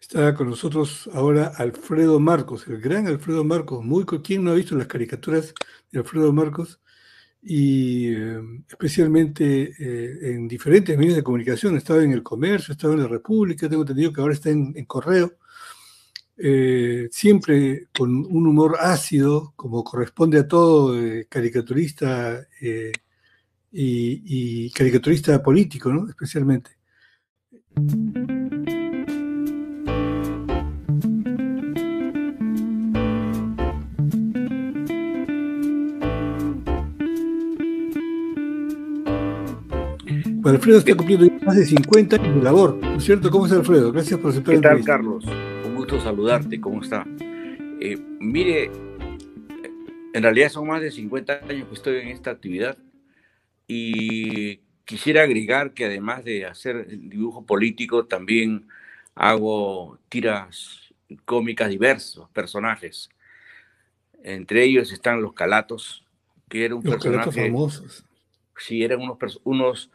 Está con nosotros ahora Alfredo Marcos, el gran Alfredo Marcos, muy quien no ha visto las caricaturas de Alfredo Marcos y eh, especialmente eh, en diferentes medios de comunicación, estaba en el comercio, estaba en la República, tengo entendido que ahora está en, correo, eh, siempre con un humor ácido, como corresponde a todo caricaturista y, y, caricaturista político, ¿no? especialmente. Alfredo está cumpliendo más de 50 años de labor, ¿no es cierto? ¿Cómo es Alfredo? Gracias por aceptar ¿Qué tal, Carlos? Un gusto saludarte, ¿cómo está? Eh, mire, en realidad son más de 50 años que estoy en esta actividad y quisiera agregar que además de hacer dibujo político, también hago tiras cómicas diversos, personajes. Entre ellos están los Calatos, que eran un personaje... famosos. Sí, eran unos, unos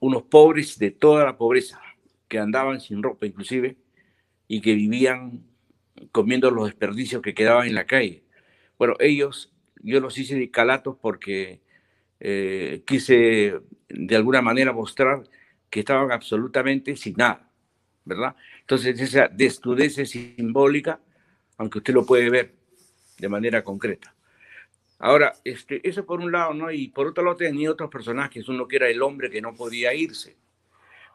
unos pobres de toda la pobreza, que andaban sin ropa inclusive, y que vivían comiendo los desperdicios que quedaban en la calle. Bueno, ellos, yo los hice de calatos porque eh, quise de alguna manera mostrar que estaban absolutamente sin nada, ¿verdad? Entonces esa desnudez simbólica, aunque usted lo puede ver de manera concreta. Ahora, este, eso por un lado, ¿no? Y por otro lado tenía otros personajes, uno que era el hombre que no podía irse,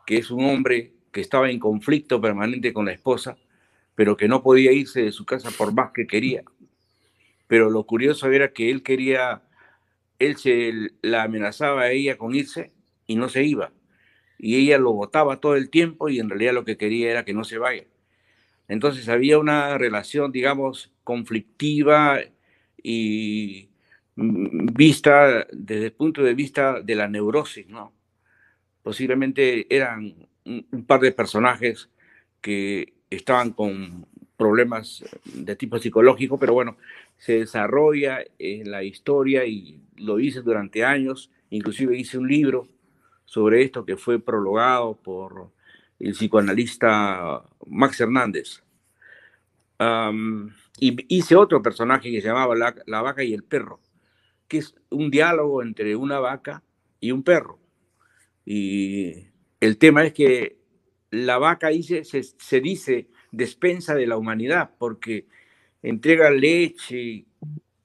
que es un hombre que estaba en conflicto permanente con la esposa, pero que no podía irse de su casa por más que quería. Pero lo curioso era que él quería, él se la amenazaba a ella con irse y no se iba. Y ella lo votaba todo el tiempo y en realidad lo que quería era que no se vaya. Entonces había una relación, digamos, conflictiva y Mm, vista desde el punto de vista de la neurosis, ¿no? Posiblemente eran un, par de personajes que estaban con problemas de tipo psicológico, pero bueno, se desarrolla en la historia y lo hice durante años, inclusive hice un libro sobre esto que fue prologado por el psicoanalista Max Hernández. y hice otro personaje que se llamaba la vaca y el perro, que es un diálogo entre una vaca y un perro. Y el tema es que la vaca se, dice despensa de la humanidad porque entrega leche,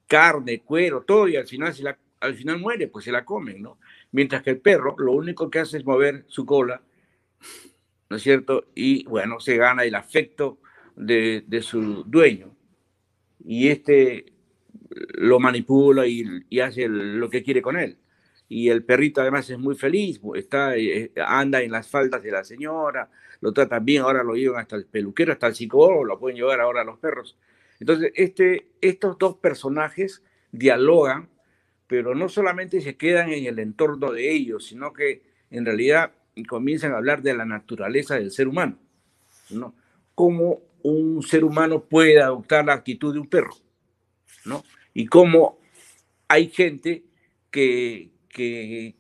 carne, cuero, todo y al final, al final muere, pues se la comen, ¿no? Mientras que el perro lo único que hace es mover su cola, ¿no es cierto? Y bueno, se gana el afecto de, de su dueño. Y este lo manipula y, hace lo que quiere con él. Y el perrito además es muy feliz, está, eh, anda en las faldas de la señora, lo trata bien, ahora lo llevan hasta el peluquero, hasta el psicólogo, lo pueden llevar ahora a los perros. Entonces, este, estos dos personajes dialogan, pero no solamente se quedan en el entorno de ellos, sino que en realidad comienzan a hablar de la naturaleza del ser humano, ¿no? Cómo un ser humano puede adoptar la actitud de un perro. ¿no? Y cómo hay gente que,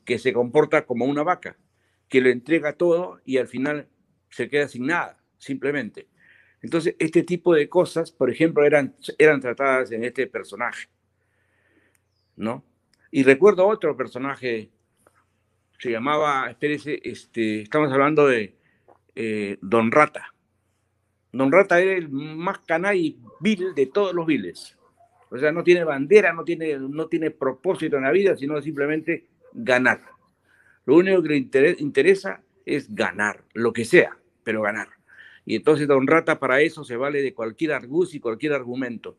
se comporta como una vaca, que lo entrega todo y al final se queda sin nada, simplemente. Entonces, este tipo de cosas, por ejemplo, eran, eran tratadas en este personaje, ¿no? Y recuerdo otro personaje, se llamaba, espérese, este, estamos hablando de eh, Don Rata. Don Rata era el más canal y vil de todos los viles. O sea, no tiene bandera, no tiene, no tiene propósito en la vida, sino simplemente ganar. Lo único que le interesa es ganar, lo que sea, pero ganar. Y entonces Don Rata para eso se vale de cualquier argus y cualquier argumento.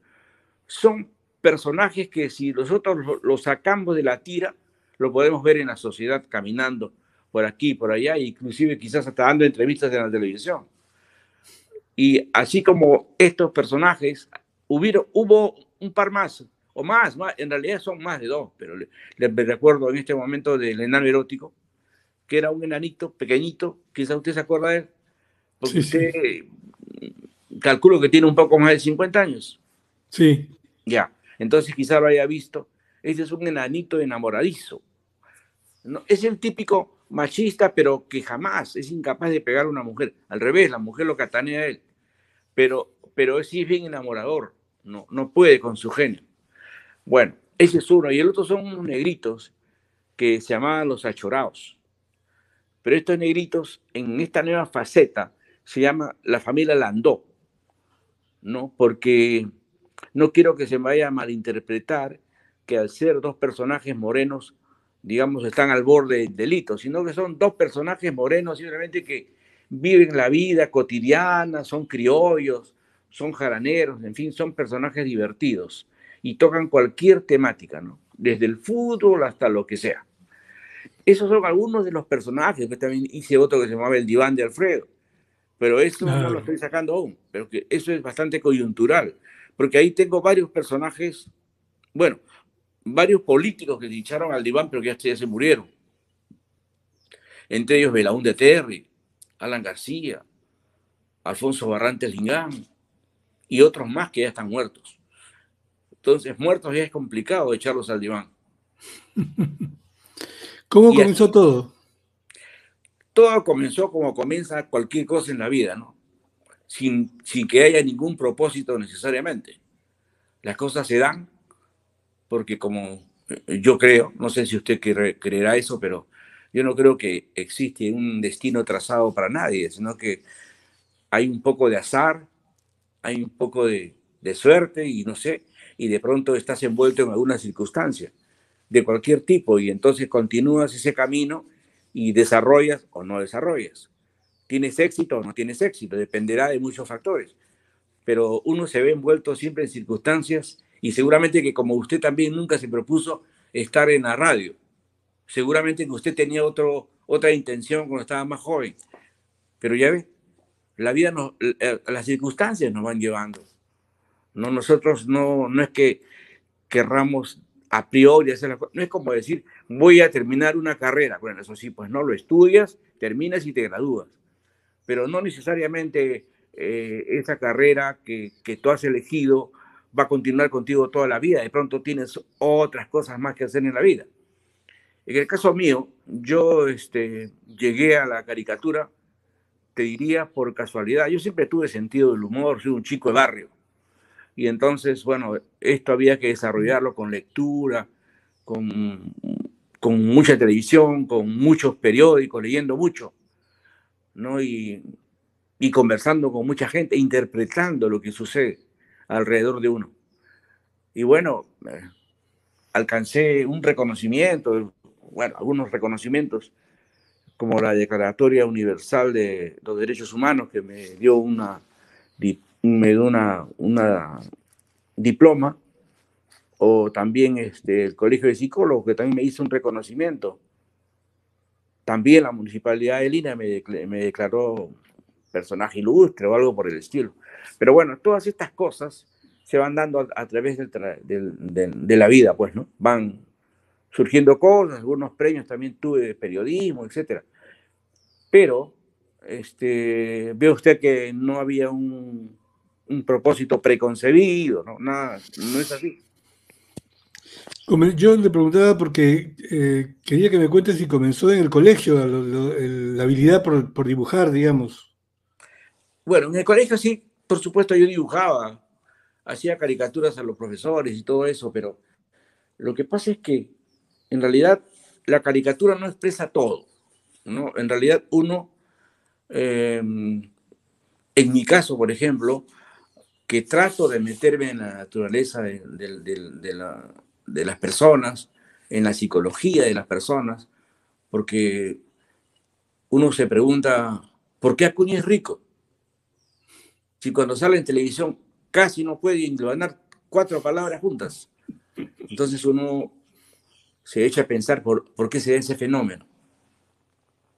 Son personajes que si nosotros los sacamos de la tira, lo podemos ver en la sociedad caminando por aquí, por allá, inclusive quizás hasta dando entrevistas en la televisión. Y así como estos personajes Hubo, hubo un par más, o más, en realidad son más de dos, pero les recuerdo en este momento del enano erótico, que era un enanito pequeñito, quizá usted se acuerda de él, porque usted mm, calculo que tiene un poco más de 50 años. Sí. Ya, entonces quizás lo haya visto. Ese es un enanito enamoradizo. No, es el típico machista, pero que jamás es incapaz de pegar a una mujer. Al revés, la mujer lo catanea a él. Pero pero sí es bien enamorador, no, no puede con su genio. Bueno, ese es uno. Y el otro son unos negritos que se llamaban los achorados. Pero estos negritos, en esta nueva faceta, se llama la familia Landó, ¿no? Porque no quiero que se vaya a malinterpretar que al ser dos personajes morenos, digamos, están al borde del delito, sino que son dos personajes morenos simplemente que viven la vida cotidiana, son criollos, son jaraneros, en fin, son personajes divertidos y tocan cualquier temática, ¿no? Desde el fútbol hasta lo que sea. Esos son algunos de los personajes, que pues, también hice otro que se llamaba El Diván de Alfredo, pero eso no, lo estoy sacando aún, pero que eso es bastante coyuntural, porque ahí tengo varios personajes, bueno, varios políticos que se al diván, pero que ya, ya se murieron. Entre ellos Belaún de Terry, Alan García, Alfonso Barrantes Lingán, y otros más que ya están muertos. Entonces, muertos ya es complicado echarlos al diván. ¿Cómo comenzó todo? Todo comenzó como comienza cualquier cosa en la vida, ¿no? Sin, sin que haya ningún propósito necesariamente. Las cosas se dan porque como eh, yo creo, no sé si usted creerá eso, pero yo no creo que existe un destino trazado para nadie, sino que hay un poco de azar, hay un poco de, de suerte y no sé, y de pronto estás envuelto en alguna circunstancia de cualquier tipo y entonces continúas ese camino y desarrollas o no desarrollas. Tienes éxito o no tienes éxito, dependerá de muchos factores, pero uno se ve envuelto siempre en circunstancias y seguramente que como usted también nunca se propuso estar en la radio, seguramente que usted tenía otro, otra intención cuando estaba más joven, pero ya ve, la vida, eh, las circunstancias nos van llevando. No, nosotros no, no es que querramos a priori hacer las cosas. No es como decir, voy a terminar una carrera. Bueno, eso sí, pues no, lo estudias, terminas y te gradúas. Pero no necesariamente eh, esa carrera que, que tú has elegido va a continuar contigo toda la vida. De pronto tienes otras cosas más que hacer en la vida. En el caso mío, yo este, llegué a la caricatura te diría por casualidad, yo siempre tuve sentido del humor, soy un chico de barrio. Y entonces, bueno, esto había que desarrollarlo con lectura, con, con mucha televisión, con muchos periódicos, leyendo mucho, ¿no? Y, conversando con mucha gente, interpretando lo que sucede alrededor de uno. Y bueno, eh, alcancé un reconocimiento, bueno, algunos reconocimientos como la Declaratoria Universal de los Derechos Humanos, que me dio una, me dio una, una diploma, o también este, el Colegio de Psicólogos, que también me hizo un reconocimiento. También la Municipalidad de Lina me, me declaró personaje ilustre o algo por el estilo. Pero bueno, todas estas cosas se van dando a, través del, de la vida, pues, ¿no? Van surgiendo cosas, algunos premios también tuve de periodismo, etc. Pero este, ve usted que no había un, propósito preconcebido, ¿no? Nada, no es así. Yo le preguntaba porque eh, quería que me cuentes si comenzó en el colegio la habilidad por, por, dibujar, digamos. Bueno, en el colegio sí, por supuesto yo dibujaba, hacía caricaturas a los profesores y todo eso, pero lo que pasa es que en realidad la caricatura no expresa todo. ¿no? En realidad uno, em, en mi caso, por ejemplo, que trato de meterme en la naturaleza de, las personas, en la psicología de las personas, porque uno se pregunta, ¿por qué Acuña es rico? Si cuando sale en televisión casi no puede englobar cuatro palabras juntas. Entonces uno se echa a pensar por, por qué se da ese fenómeno.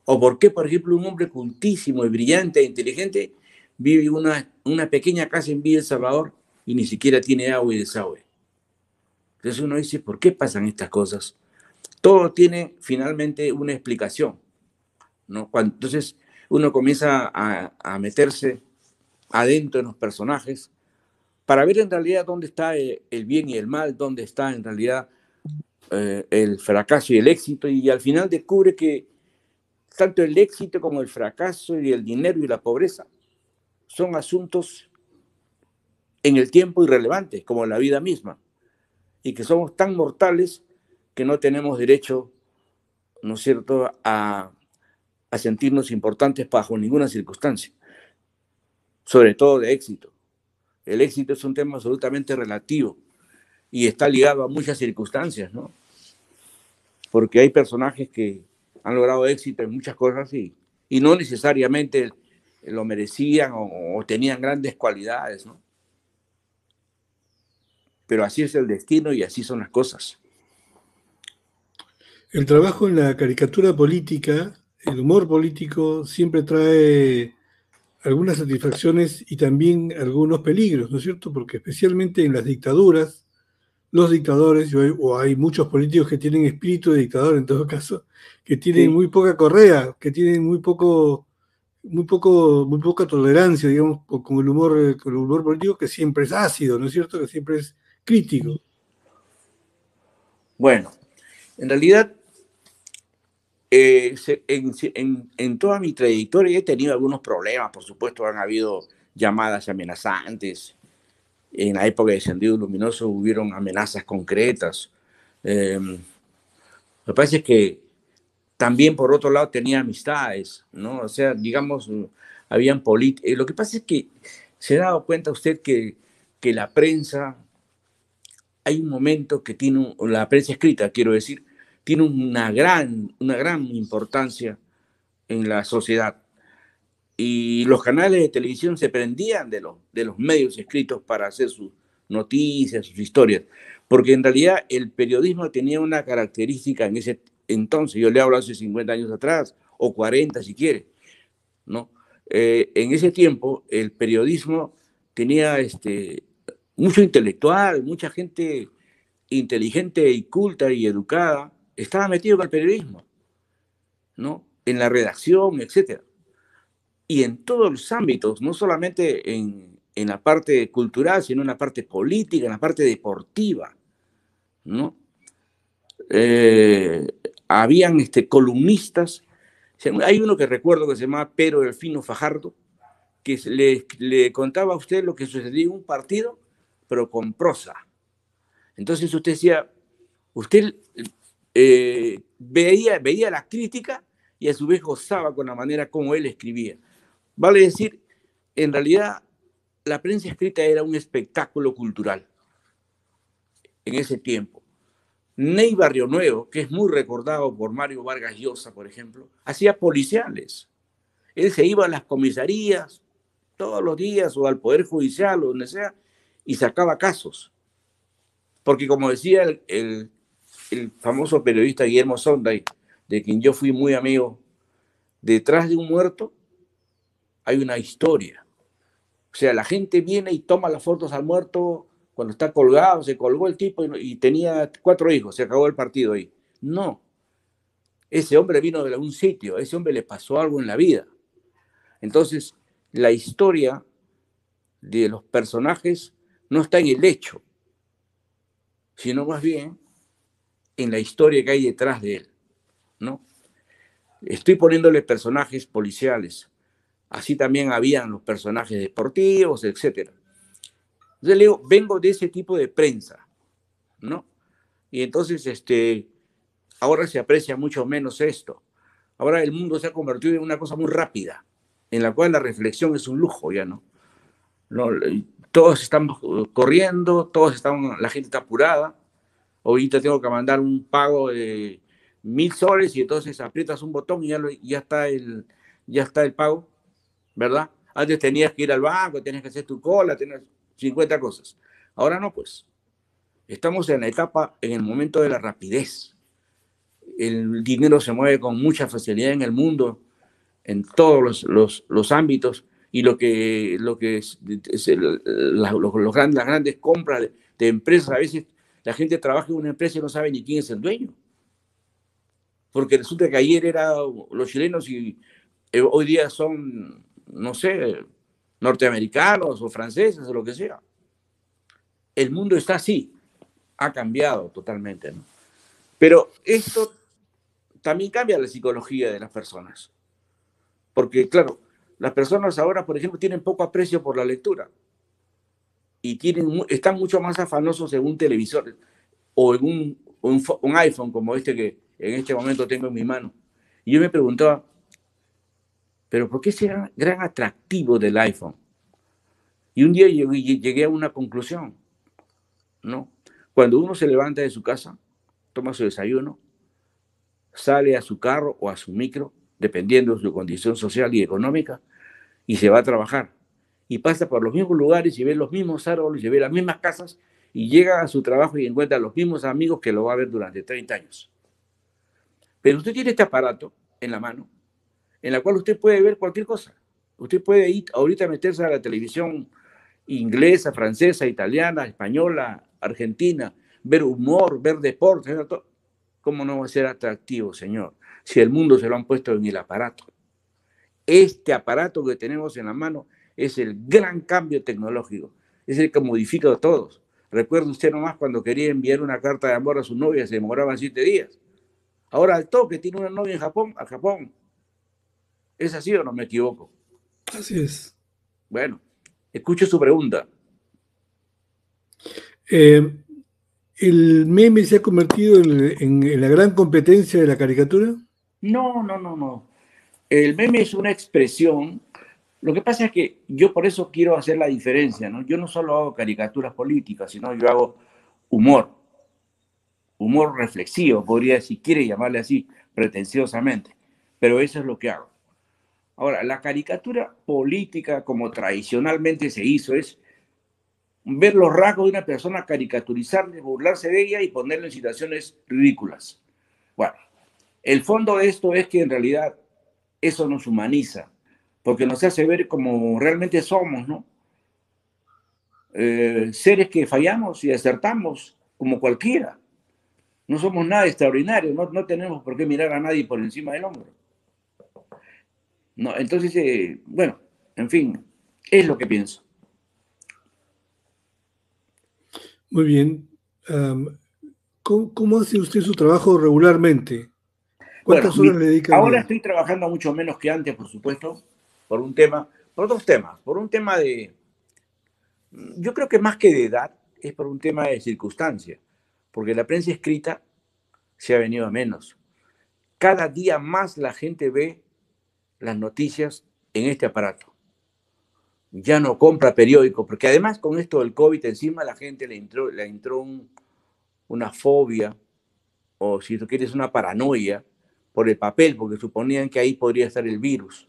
O por qué, por ejemplo, un hombre cultísimo y brillante e inteligente vive en una, una pequeña casa en Villa El Salvador y ni siquiera tiene agua y desagüe. Entonces uno dice, ¿por qué pasan estas cosas? Todo tiene finalmente una explicación. ¿no? entonces uno comienza a, meterse adentro de los personajes para ver en realidad dónde está el bien y el mal, dónde está en realidad eh, el fracaso y el éxito y al final descubre que tanto el éxito como el fracaso y el dinero y la pobreza son asuntos en el tiempo irrelevantes, como la vida misma, y que somos tan mortales que no tenemos derecho, ¿no es cierto?, a sentirnos importantes bajo ninguna circunstancia, sobre todo de éxito. El éxito es un tema absolutamente relativo y está ligado a muchas circunstancias, ¿no? Porque hay personajes que han logrado éxito en muchas cosas y, y no necesariamente lo merecían o, o tenían grandes cualidades, ¿no? Pero así es el destino y así son las cosas. El trabajo en la caricatura política, el humor político, siempre trae algunas satisfacciones y también algunos peligros, ¿no es cierto? Porque especialmente en las dictaduras los dictadores, o hay muchos políticos que tienen espíritu de dictador en todo caso, que tienen muy poca correa, que tienen muy poco, muy poco, muy poca tolerancia, digamos, con el humor, con el humor político que siempre es ácido, ¿no es cierto? Que siempre es crítico. Bueno, en realidad, eh, en, en, toda mi trayectoria he tenido algunos problemas, por supuesto, han habido llamadas amenazantes, en la época de Sentido Luminoso hubieron amenazas concretas. Em, que me parece que también, por otro lado, tenía amistades, ¿no? O sea, digamos, habían políticos. Eh, lo que pasa es que se ha dado cuenta usted que, que la prensa, hay un momento que tiene, la prensa escrita, quiero decir, tiene una gran, una gran importancia en la sociedad y los canales de televisión se prendían de los, de los medios escritos para hacer sus noticias, sus historias, porque en realidad el periodismo tenía una característica en ese entonces, yo le hablo hace 50 años atrás, o 40 si quiere, ¿no? Eh, en ese tiempo el periodismo tenía este, mucho intelectual, mucha gente inteligente y culta y educada, estaba metido con el periodismo, ¿no? En la redacción, etcétera y en todos los ámbitos, no solamente en, en la parte cultural, sino en la parte política, en la parte deportiva, ¿no? Eh, habían este, columnistas, hay uno que recuerdo que se llamaba Pedro Delfino Fajardo, que le, le contaba a usted lo que sucedía en un partido, pero con prosa. Entonces usted decía, usted eh, veía, veía la crítica y a su vez gozaba con la manera como él escribía. Vale decir, en realidad la prensa escrita era un espectáculo cultural en ese tiempo. Ney Barrio Nuevo, que es muy recordado por Mario Vargas Llosa, por ejemplo, hacía policiales. Él se iba a las comisarías todos los días o al Poder Judicial o donde sea y sacaba casos. Porque como decía el, famoso periodista Guillermo Sonday, de quien yo fui muy amigo, detrás de un muerto hay una historia. O sea, la gente viene y toma las fotos al muerto cuando está colgado, se colgó el tipo y, tenía cuatro hijos, se acabó el partido ahí. No. Ese hombre vino de algún sitio, ese hombre le pasó algo en la vida. Entonces, la historia de los personajes no está en el hecho, sino más bien en la historia que hay detrás de él, ¿no? Estoy poniéndole personajes policiales, Así también habían los personajes deportivos, etc. yo le digo, vengo de ese tipo de prensa, ¿no? Y entonces, este, ahora se aprecia mucho menos esto. Ahora el mundo se ha convertido en una cosa muy rápida, en la cual la reflexión es un lujo, ya no. todos estamos corriendo, todos estamos, la gente está apurada. Ahorita tengo que mandar un pago de mil soles y entonces aprietas un botón y ya, está, el, ya está el pago. ¿verdad? Antes tenías que ir al banco, tenías que hacer tu cola, tenías 50 cosas. Ahora no, pues. Estamos en la etapa, en el momento de la rapidez. El dinero se mueve con mucha facilidad en el mundo, en todos los, los, ámbitos, y lo que, lo que es, los, grandes, las grandes compras de, de empresas, a veces la gente trabaja en una empresa y no sabe ni quién es el dueño. Porque resulta que ayer eran los chilenos y eh, hoy día son no sé, norteamericanos o franceses o lo que sea. El mundo está así, ha cambiado totalmente. ¿no? Pero esto también cambia la psicología de las personas. Porque, claro, las personas ahora, por ejemplo, tienen poco aprecio por la lectura y tienen, están mucho más afanosos en un televisor o en un, un iPhone como este que en este momento tengo en mi mano. Y yo me preguntaba, pero ¿por qué ese gran, atractivo del iPhone? Y un día llegué, a una conclusión, ¿no? Cuando uno se levanta de su casa, toma su desayuno, sale a su carro o a su micro, dependiendo de su condición social y económica, y se va a trabajar. Y pasa por los mismos lugares y ve los mismos árboles y ve las mismas casas y llega a su trabajo y encuentra a los mismos amigos que lo va a ver durante 30 años. Pero usted tiene este aparato en la mano en la cual usted puede ver cualquier cosa. Usted puede ir ahorita meterse a la televisión inglesa, francesa, italiana, española, argentina, ver humor, ver deporte, todo. ¿Cómo no va a ser atractivo, señor? Si el mundo se lo han puesto en el aparato. Este aparato que tenemos en la mano es el gran cambio tecnológico. Es el que modifica a todos. Recuerde usted nomás cuando quería enviar una carta de amor a su novia, se demoraban siete días. Ahora al toque tiene una novia en Japón, a Japón, ¿Es así o no me equivoco? Así es. Bueno, escucho su pregunta. Eh, ¿El meme se ha convertido en, la gran competencia de la caricatura? No, no, no, no. El meme es una expresión. Lo que pasa es que yo por eso quiero hacer la diferencia, ¿no? Yo no solo hago caricaturas políticas, sino yo hago humor. Humor reflexivo, podría, si quiere llamarle así, pretenciosamente. Pero eso es lo que hago. Ahora, la caricatura política, como tradicionalmente se hizo, es ver los rasgos de una persona, caricaturizarle, burlarse de ella y ponerla en situaciones ridículas. Bueno, el fondo de esto es que en realidad eso nos humaniza, porque nos hace ver como realmente somos, ¿no? Eh, seres que fallamos y acertamos como cualquiera. No somos nada extraordinario, no tenemos por qué mirar a nadie por encima del hombro. No, entonces, eh, bueno, en fin, es lo que pienso. Muy bien. ¿cómo, hace usted su trabajo regularmente? ¿Cuántas horas le dedica? Ahora estoy trabajando mucho menos que antes, por supuesto, por un tema, por dos temas. Por un tema de, yo creo que más que de edad, es por un tema de circunstancia, porque la prensa escrita se ha venido a menos. Cada día más la gente ve las noticias en este aparato. Ya no compra periódico, porque además con esto del COVID encima la gente le entró, entró una fobia o si tú quieres una paranoia por el papel, porque suponían que ahí podría estar el virus.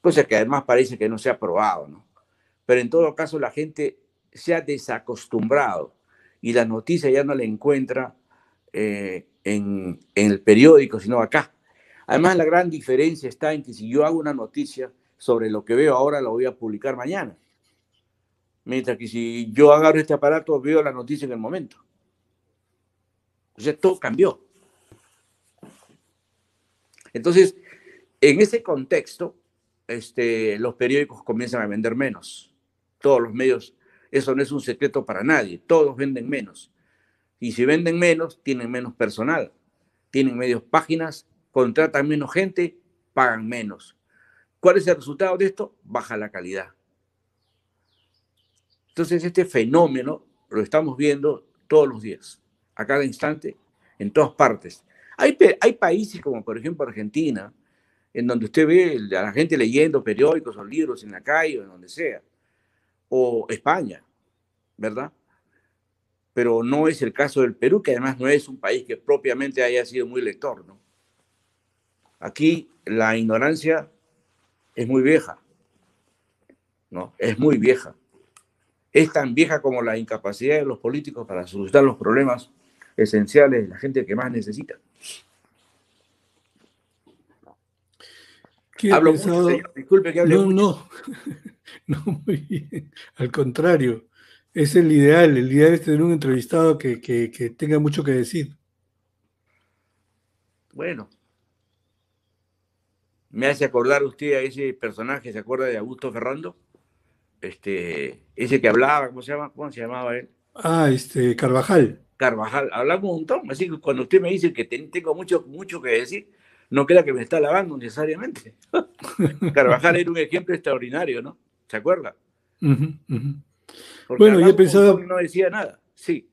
Cosa que además parece que no se ha probado, ¿no? Pero en todo caso la gente se ha desacostumbrado y la noticia ya no la encuentra eh, en, en el periódico, sino acá. Además, la gran diferencia está en que si yo hago una noticia sobre lo que veo ahora, la voy a publicar mañana. Mientras que si yo agarro este aparato, veo la noticia en el momento. O sea, todo cambió. Entonces, en ese contexto, este, los periódicos comienzan a vender menos. Todos los medios, eso no es un secreto para nadie, todos venden menos. Y si venden menos, tienen menos personal, tienen medios páginas, contratan menos gente, pagan menos. ¿Cuál es el resultado de esto? Baja la calidad. Entonces este fenómeno lo estamos viendo todos los días, a cada instante, en todas partes. Hay, hay países como por ejemplo Argentina, en donde usted ve a la gente leyendo periódicos o libros en la calle o en donde sea, o España, ¿verdad? Pero no es el caso del Perú, que además no es un país que propiamente haya sido muy lector, ¿no? Aquí la ignorancia es muy vieja, ¿no? Es muy vieja. Es tan vieja como la incapacidad de los políticos para solucionar los problemas esenciales de la gente que más necesita. no, No, no, muy bien. Al contrario, es el ideal. El ideal es tener un entrevistado que tenga mucho que decir. Bueno, me hace acordar usted a ese personaje, ¿se acuerda de Augusto Ferrando? Este, ese que hablaba, ¿cómo se llama? ¿Cómo se llamaba él? Ah, este, Carvajal. Carvajal, hablamos un montón, así que cuando usted me dice que tengo mucho, mucho que decir, no crea que me está lavando necesariamente. Carvajal era un ejemplo extraordinario, ¿no? ¿Se acuerda? Bueno, yo he pensado... No decía nada, sí.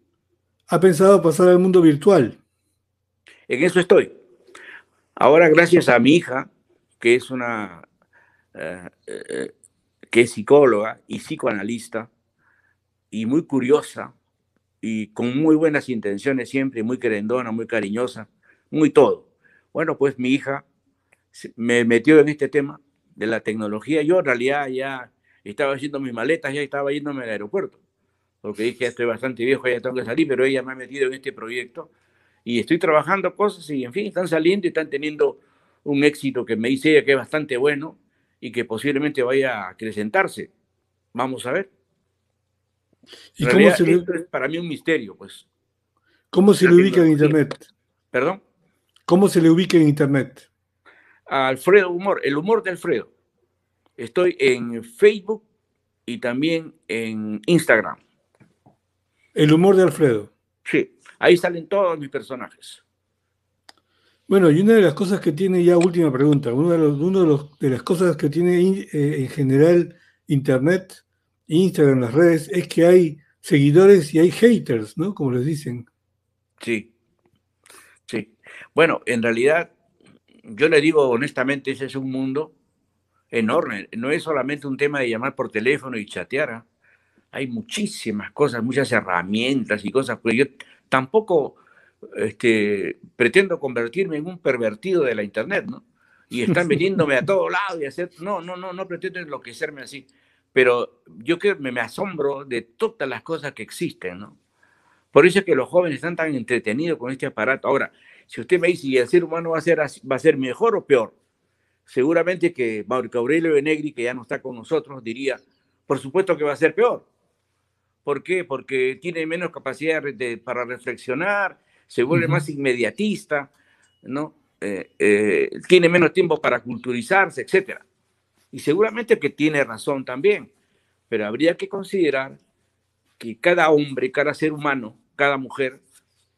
¿Ha pensado pasar al mundo virtual? En eso estoy. Ahora, gracias a mi hija, que es una eh, eh, que es psicóloga y psicoanalista y muy curiosa y con muy buenas intenciones siempre, muy querendona, muy cariñosa, muy todo. Bueno, pues mi hija me metió en este tema de la tecnología. Yo en realidad ya estaba haciendo mis maletas, ya estaba yéndome al aeropuerto, porque dije, estoy bastante viejo, ya tengo que salir, pero ella me ha metido en este proyecto y estoy trabajando cosas y en fin, están saliendo y están teniendo un éxito que me dice ella que es bastante bueno y que posiblemente vaya a acrecentarse. Vamos a ver. ¿Y cómo se para mí un misterio, pues. ¿Cómo se le ubica en Internet? ¿Perdón? ¿Cómo se le ubica en Internet? Alfredo Humor, el humor de Alfredo. Estoy en Facebook y también en Instagram. El humor de Alfredo. Sí, ahí salen todos mis personajes. Bueno, y una de las cosas que tiene, ya última pregunta, una de, uno de, los, de las cosas que tiene eh, en general Internet, Instagram, las redes, es que hay seguidores y hay haters, ¿no? Como les dicen. Sí, sí. Bueno, en realidad, yo le digo honestamente, ese es un mundo enorme. No es solamente un tema de llamar por teléfono y chatear. ¿ah? Hay muchísimas cosas, muchas herramientas y cosas. Pero yo tampoco este, pretendo convertirme en un pervertido de la Internet, ¿no? Y están viniéndome a todo lado y hacer, no, no, no, no pretendo enloquecerme así. Pero yo que me, asombro de todas las cosas que existen, ¿no? Por eso es que los jóvenes están tan entretenidos con este aparato. Ahora, si usted me dice, ¿y el ser humano va a ser, va a ser mejor o peor? Seguramente que Mauricio Aurelio Benegri, que ya no está con nosotros, diría, por supuesto que va a ser peor. ¿Por qué? Porque tiene menos capacidad para reflexionar, se vuelve más inmediatista, ¿no? Eh, eh, tiene menos tiempo para culturizarse, etc. Y seguramente que tiene razón también, pero habría que considerar que cada hombre, cada ser humano, cada mujer,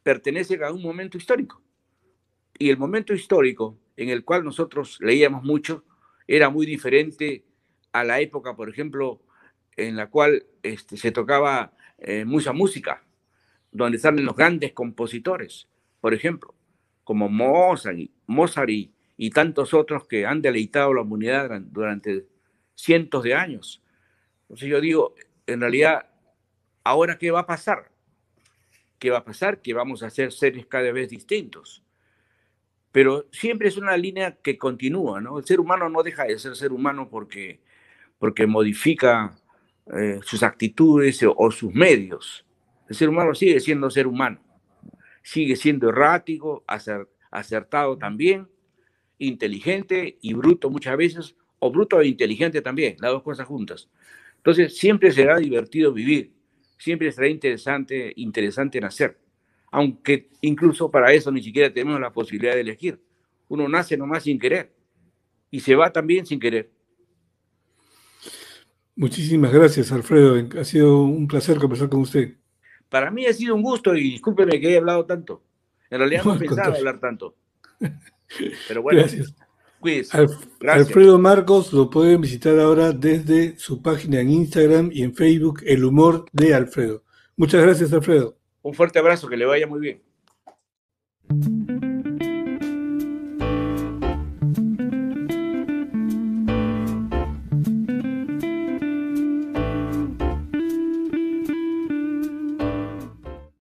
pertenece a un momento histórico. Y el momento histórico en el cual nosotros leíamos mucho era muy diferente a la época, por ejemplo, en la cual este, se tocaba eh, mucha música, donde salen los grandes compositores, por ejemplo, como Mozart, Mozart y, tantos otros que han deleitado la humanidad durante cientos de años. Entonces yo digo, en realidad, ¿ahora qué va a pasar? ¿Qué va a pasar? Que vamos a ser seres cada vez distintos. Pero siempre es una línea que continúa, ¿no? El ser humano no deja de ser ser humano porque, porque modifica eh, sus actitudes o sus medios. El ser humano sigue siendo ser humano, sigue siendo errático, acertado también, inteligente y bruto muchas veces, o bruto e inteligente también, las dos cosas juntas. Entonces, siempre será divertido vivir, siempre será interesante, interesante nacer, aunque incluso para eso ni siquiera tenemos la posibilidad de elegir. Uno nace nomás sin querer y se va también sin querer. Muchísimas gracias, Alfredo. Ha sido un placer conversar con usted. Para mí ha sido un gusto y discúlpeme que he hablado tanto. En realidad no, pensaba hablar tanto. Pero bueno, Gracias. Alfredo Marcos lo pueden visitar ahora desde su página en Instagram y en Facebook, El Humor de Alfredo. Muchas gracias, Alfredo. Un fuerte abrazo, que le vaya muy bien.